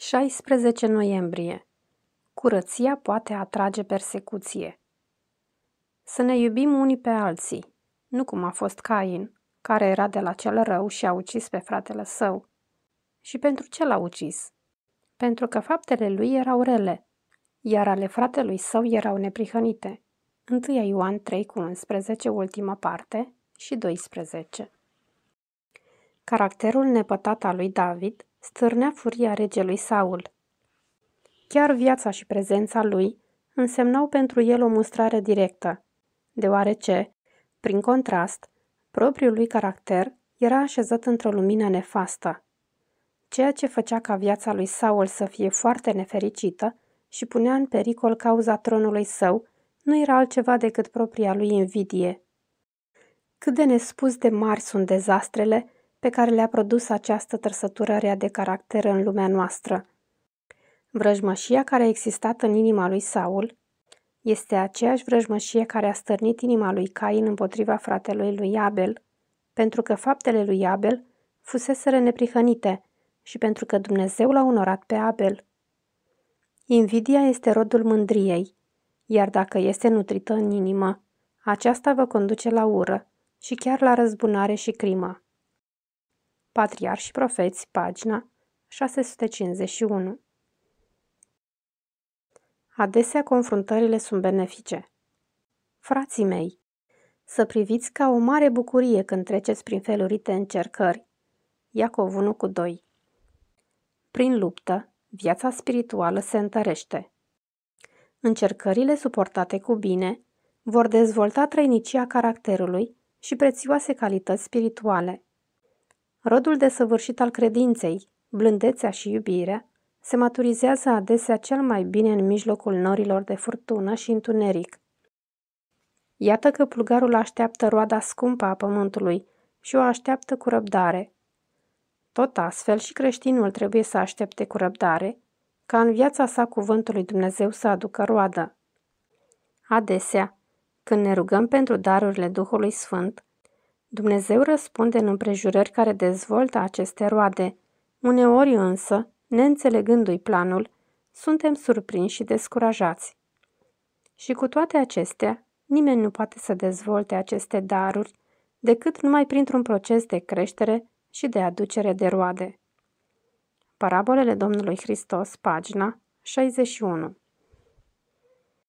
16 noiembrie. Curăția poate atrage persecuție. Să ne iubim unii pe alții, nu cum a fost Cain, care era de la cel rău și a ucis pe fratele său. Și pentru ce l-a ucis? Pentru că faptele lui erau rele, iar ale fratelui său erau neprihănite. 1 Ioan 3 cu 11, ultima parte, și 12. Caracterul nepătat al lui David stârnea furia regelui Saul. Chiar viața și prezența lui însemnau pentru el o mustrare directă, deoarece, prin contrast, propriul lui caracter era așezat într-o lumină nefastă, ceea ce făcea ca viața lui Saul să fie foarte nefericită și punea în pericol cauza tronului său, nu era altceva decât propria lui invidie. Cât de nespus de mari sunt dezastrele pe care le-a produs această trăsătură rea de caracter în lumea noastră. Vrăjmășia care a existat în inima lui Saul este aceeași vrăjmășie care a stârnit inima lui Cain împotriva fratelui lui Abel, pentru că faptele lui Abel fuseseră neprihănite și pentru că Dumnezeu l-a onorat pe Abel. Invidia este rodul mândriei, iar dacă este nutrită în inimă, aceasta vă conduce la ură și chiar la răzbunare și crimă. Patriar și profeți, pagina 651. Adesea confruntările sunt benefice. Frații mei, să priviți ca o mare bucurie când treceți prin felurite încercări. Iacov 1 cu 2 Prin luptă, viața spirituală se întărește. Încercările suportate cu bine vor dezvolta trăinicia caracterului și prețioase calități spirituale. Rodul desăvârșit al credinței, blândețea și iubirea, se maturizează adesea cel mai bine în mijlocul norilor de furtună și întuneric. Iată că plugarul așteaptă roada scumpă a pământului și o așteaptă cu răbdare. Tot astfel și creștinul trebuie să aștepte cu răbdare, ca în viața sa cuvântului Dumnezeu să aducă roadă. Adesea, când ne rugăm pentru darurile Duhului Sfânt, Dumnezeu răspunde în împrejurări care dezvoltă aceste roade. Uneori însă, neînțelegându-i planul, suntem surprinși și descurajați. Și cu toate acestea, nimeni nu poate să dezvolte aceste daruri decât numai printr-un proces de creștere și de aducere de roade. Parabolele Domnului Hristos, pagina 61